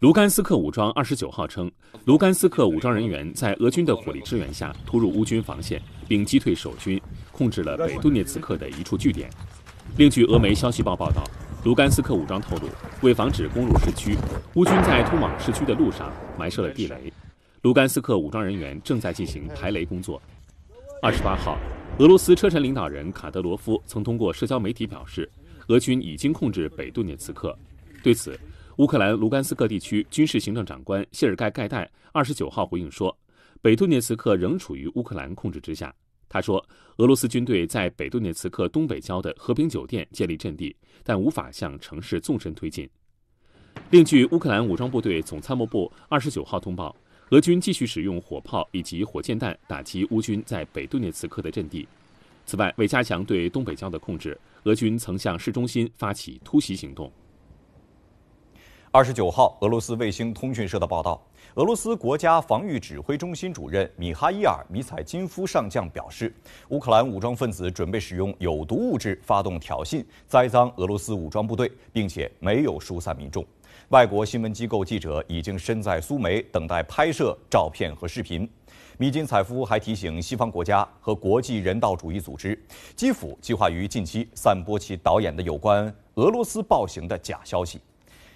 卢甘斯克武装二十九号称，卢甘斯克武装人员在俄军的火力支援下突入乌军防线，并击退守军，控制了北顿涅茨克的一处据点。另据俄媒《消息报》报道，卢甘斯克武装透露，为防止攻入市区，乌军在通往市区的路上埋设了地雷，卢甘斯克武装人员正在进行排雷工作。二十八号，俄罗斯车臣领导人卡德罗夫曾通过社交媒体表示，俄军已经控制北顿涅茨克。对此。乌克兰卢甘斯克地区军事行政长官谢尔盖·盖代二十九号回应说，北顿涅茨克仍处于乌克兰控制之下。他说，俄罗斯军队在北顿涅茨克东北郊的和平酒店建立阵地，但无法向城市纵深推进。另据乌克兰武装部队总参谋部二十九号通报，俄军继续使用火炮以及火箭弹打击乌军在北顿涅茨克的阵地。此外，为加强对东北郊的控制，俄军曾向市中心发起突袭行动。二十九号，俄罗斯卫星通讯社的报道，俄罗斯国家防御指挥中心主任米哈伊尔·米彩金夫上将表示，乌克兰武装分子准备使用有毒物质发动挑衅，栽赃俄罗斯武装部队，并且没有疏散民众。外国新闻机构记者已经身在苏梅，等待拍摄照片和视频。米金采夫还提醒西方国家和国际人道主义组织，基辅计划于近期散播其导演的有关俄罗斯暴行的假消息。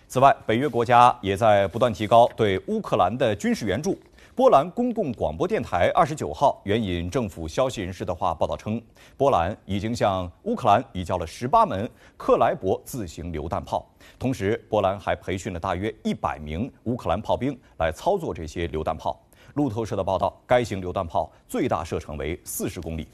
此外，北约国家也在不断提高对乌克兰的军事援助。波兰公共广播电台二十九号援引政府消息人士的话报道称，波兰已经向乌克兰移交了十八门克莱伯自行榴弹炮，同时波兰还培训了大约一百名乌克兰炮兵来操作这些榴弹炮。路透社的报道，该型榴弹炮最大射程为四十公里。